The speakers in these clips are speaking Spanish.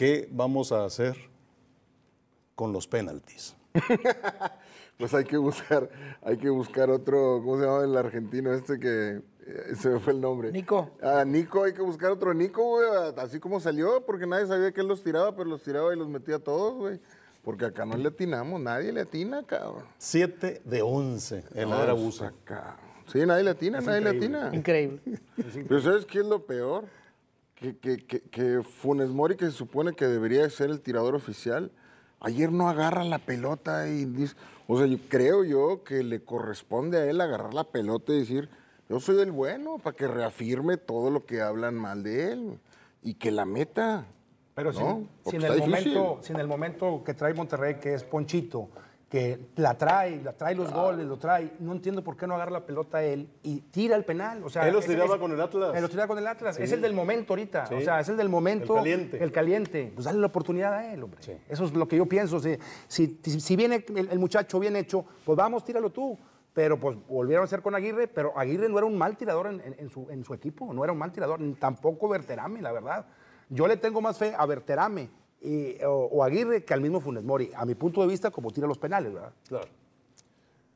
¿qué vamos a hacer con los penaltis? pues hay que buscar, hay que buscar otro, ¿cómo se llama el argentino este que eh, se me fue el nombre? Nico. Ah, Nico, hay que buscar otro Nico, güey, así como salió, porque nadie sabía que él los tiraba, pero los tiraba y los metía a todos, güey. Porque acá no le atinamos, nadie le atina, cabrón. 7 de once en la ah, era pues Sí, nadie le atina, nadie le atina. Increíble. Pero ¿sabes qué es lo peor? que, que, Funes Mori, que se supone que debería ser el tirador oficial, ayer no agarra la pelota y dice, o sea, yo creo yo que le corresponde a él agarrar la pelota y decir, yo soy el bueno, para que reafirme todo lo que hablan mal de él y que la meta. Pero sin, el sin el momento que trae Monterrey, que es Ponchito, que la trae, la trae los goles, lo trae. No entiendo por qué no agarra la pelota él y tira el penal. O sea, él lo tiraba con el Atlas. Él lo tiraba con el Atlas. Es el del momento ahorita. O sea, es el del momento. El caliente. El caliente. Pues dale la oportunidad a él, hombre. Eso es lo que yo pienso. Si, si, viene el, muchacho bien hecho, pues vamos, tíralo tú. Pero pues volvieron a hacer con Aguirre, pero Aguirre no era un mal tirador en, su, en su equipo, no era un mal tirador, tampoco Berterame, la verdad. Yo le tengo más fe a Berterame o, Aguirre que al mismo Funes Mori, a mi punto de vista, como tira los penales, ¿verdad? Claro.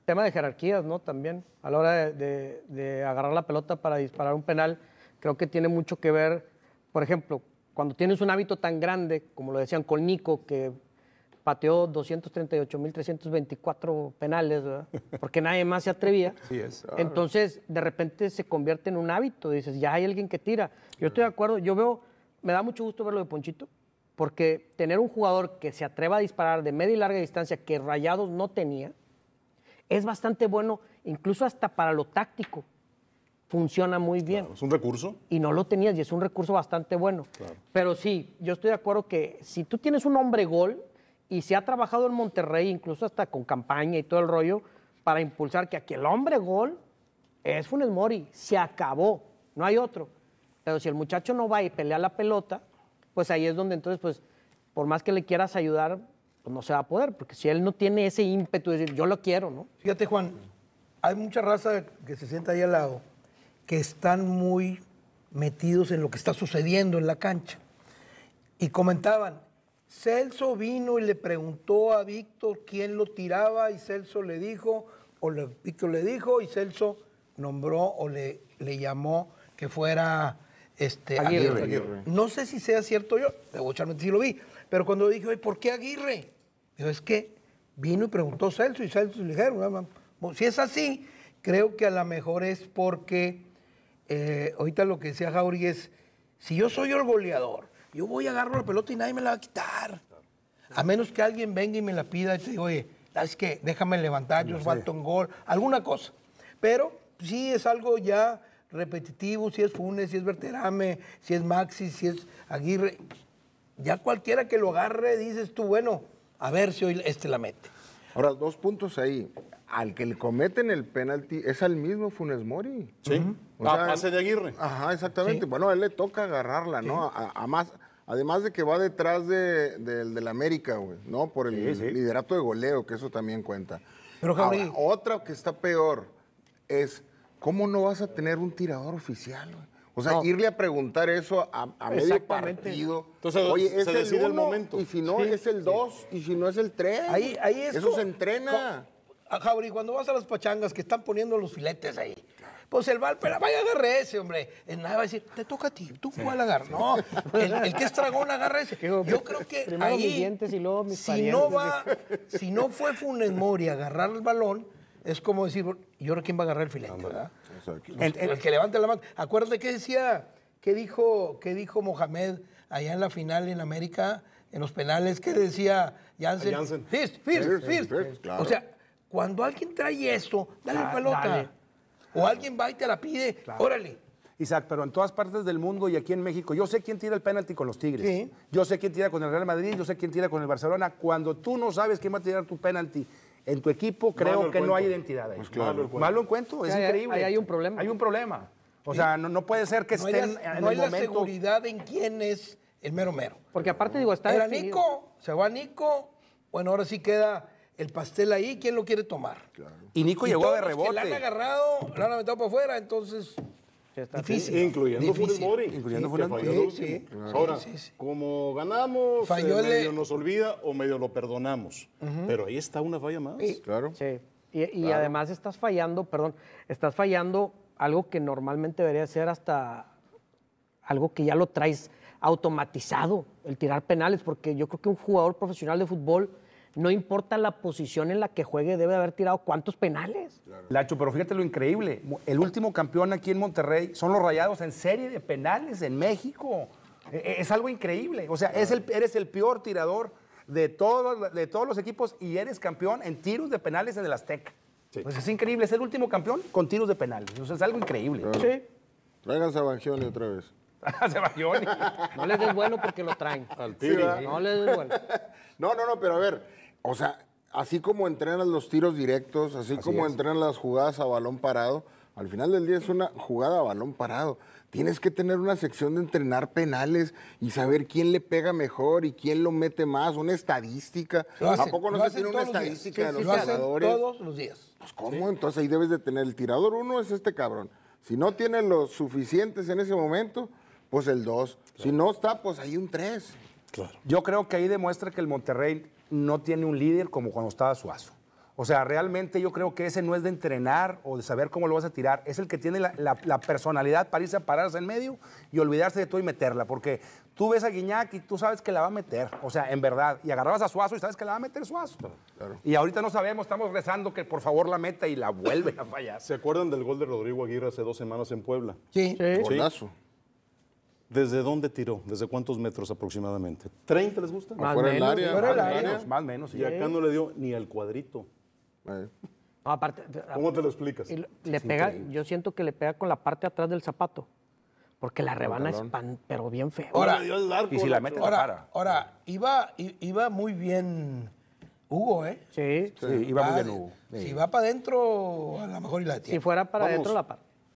Tema de jerarquías, ¿no? También, a la hora de, agarrar la pelota para disparar un penal, creo que tiene mucho que ver, por ejemplo, cuando tienes un hábito tan grande, como lo decían con Nico, que pateó 238.324 penales, ¿verdad? porque nadie más se atrevía. Sí es. Ah. Entonces, de repente se convierte en un hábito, dices, ya hay alguien que tira. Yo estoy de acuerdo, yo veo, me da mucho gusto ver lo de Ponchito, porque tener un jugador que se atreva a disparar de media y larga distancia que Rayados no tenía, es bastante bueno, incluso hasta para lo táctico. Funciona muy bien. es un recurso. Y no lo tenías y es un recurso bastante bueno. Pero sí, yo estoy de acuerdo que si tú tienes un hombre gol y se ha trabajado en Monterrey, incluso hasta con campaña y todo el rollo, para impulsar que aquí el hombre gol es Funes Mori, se acabó, no hay otro. Pero si el muchacho no va y pelea la pelota, pues ahí es donde entonces, pues, por más que le quieras ayudar, pues, no se va a poder, porque si él no tiene ese ímpetu de decir, yo lo quiero, ¿no? Fíjate, Juan, hay mucha raza que se sienta ahí al lado, que están muy metidos en lo que está sucediendo en la cancha. Y comentaban, Celso vino y le preguntó a Víctor quién lo tiraba y Celso le dijo, o le, Víctor le dijo y Celso nombró o le, le llamó que fuera este, Aguirre, No sé si sea cierto yo, echarme sí lo vi, pero cuando dije, oye, ¿por qué Aguirre? Dijo, es que vino y preguntó Celso y Celso le dijeron, si es así, creo que a lo mejor es porque, eh, ahorita lo que decía Jauri es, si yo soy el goleador, yo voy a agarrar la pelota y nadie me la va a quitar. A menos que alguien venga y me la pida y te diga, oye, ¿sabes qué? Déjame levantar, yo falta un gol, alguna cosa. Pero pues sí es algo ya repetitivo, si es Funes, si es Berterame, si es Maxi, si es Aguirre. Ya cualquiera que lo agarre, dices tú, bueno, a ver si hoy este la mete. Ahora, dos puntos ahí. Al que le cometen el penalti es al mismo Funes Mori. Sí. a pase de Aguirre. Ajá, exactamente. Bueno, a él le toca agarrarla, ¿no? A, más, además de que va detrás del América, ¿no? Por el liderato de goleo, que eso también cuenta. Pero, otra que está peor es ¿Cómo no vas a tener un tirador oficial? O sea, irle a preguntar eso a, a medio partido. Entonces, Oye, es el, uno, momento. Y si no, es el 2, y si no, es el 3. Ahí, ahí es Eso se entrena. Ah, Jauri, cuando vas a las pachangas que están poniendo los filetes ahí, pues el Val, pero vaya, agarre ese, hombre. El nada va a decir, te toca a ti, tú sí. cuál agarrar. No, el, que es dragón agarra ese. Yo creo que ahí, dientes y luego mis si no va, si no fue Funes Mori agarrar el balón, es como decir, ¿y ahora quién va a agarrar el filete? ¿verdad? El, que levanta la mano. Acuérdate qué decía, qué dijo, qué dijo Mohamed allá en la final en América, en los penales, qué decía Janssen. Janssen. First, first, O sea, cuando alguien trae eso, dale la, pelota. O alguien va y te la pide, órale. Isaac, pero en todas partes del mundo y aquí en México, yo sé quién tira el penalti con los Tigres. Yo sé quién tira con el Real Madrid, yo sé quién tira con el Barcelona. Cuando tú no sabes quién va a tirar tu penalti en tu equipo creo que no hay identidad ahí. Pues Malo, encuentro, es increíble. hay un problema. Hay un problema. O sea, no, puede ser que estén en no hay la seguridad en quién es el mero mero. Porque aparte digo, está Era Nico, se va Nico, bueno, ahora sí queda el pastel ahí, ¿quién lo quiere tomar? Y Nico llegó de rebote. la han agarrado, la han aventado para afuera, entonces Incluyendo Difícil. Mori. Incluyendo Ahora, como ganamos, eh, medio nos olvida o medio lo perdonamos. Pero ahí está una falla más. Claro. Sí. Y, además estás fallando, perdón, estás fallando algo que normalmente debería ser hasta algo que ya lo traes automatizado, el tirar penales, porque yo creo que un jugador profesional de fútbol no importa la posición en la que juegue, debe haber tirado cuántos penales. Lacho, pero fíjate lo increíble. El último campeón aquí en Monterrey son los rayados en serie de penales en México. E, e, es algo increíble. O sea, eres el peor tirador de, de todos los equipos y eres campeón en tiros de penales en el Azteca. Pues es increíble, es el último campeón con tiros de penales. es algo increíble. Sí. a otra vez. a no les des bueno porque lo traen. no les des bueno. no, no, no, pero a ver. O sea, así como entrenas los tiros directos, así, como entrenas entrenan las jugadas a balón parado, al final del día es una jugada a balón parado. Tienes que tener una sección de entrenar penales y saber quién le pega mejor y quién lo mete más, una estadística. ¿A poco no se tiene una estadística de los tiradores? todos los días. Pues cómo, entonces ahí debes de tener el tirador uno es este cabrón. Si no tiene los suficientes en ese momento, pues el dos. Si no está, pues hay un tres. Yo creo que ahí demuestra que el Monterrey no tiene un líder como cuando estaba Suazo. O sea, realmente yo creo que ese no es de entrenar o de saber cómo lo vas a tirar, es el que tiene la, personalidad para irse a pararse en medio y olvidarse de todo y meterla, porque tú ves a Guiñac y tú sabes que la va a meter, o sea, en verdad, y agarrabas a Suazo y sabes que la va a meter Suazo. Y ahorita no sabemos, estamos rezando que por favor la meta y la vuelve a fallar. ¿Se acuerdan del gol de Rodrigo Aguirre hace dos semanas en Puebla? Sí, sí. Golazo. ¿Desde dónde tiró? ¿Desde cuántos metros aproximadamente? ¿30 les gusta? Más menos, del área. Fuera del área. Más más menos. Y acá no le dio ni al cuadrito. Eh. No, aparte, ¿Cómo te lo explicas? Le pega, yo siento que le pega con la parte atrás del zapato. Porque la rebana es pan, pero bien feo. Ahora, y si la mete ahora, para. ahora iba, iba muy bien Hugo, ¿eh? Sí, sí, iba muy bien Hugo. Si va para adentro, a lo mejor y la tiene. Si fuera para adentro, la para.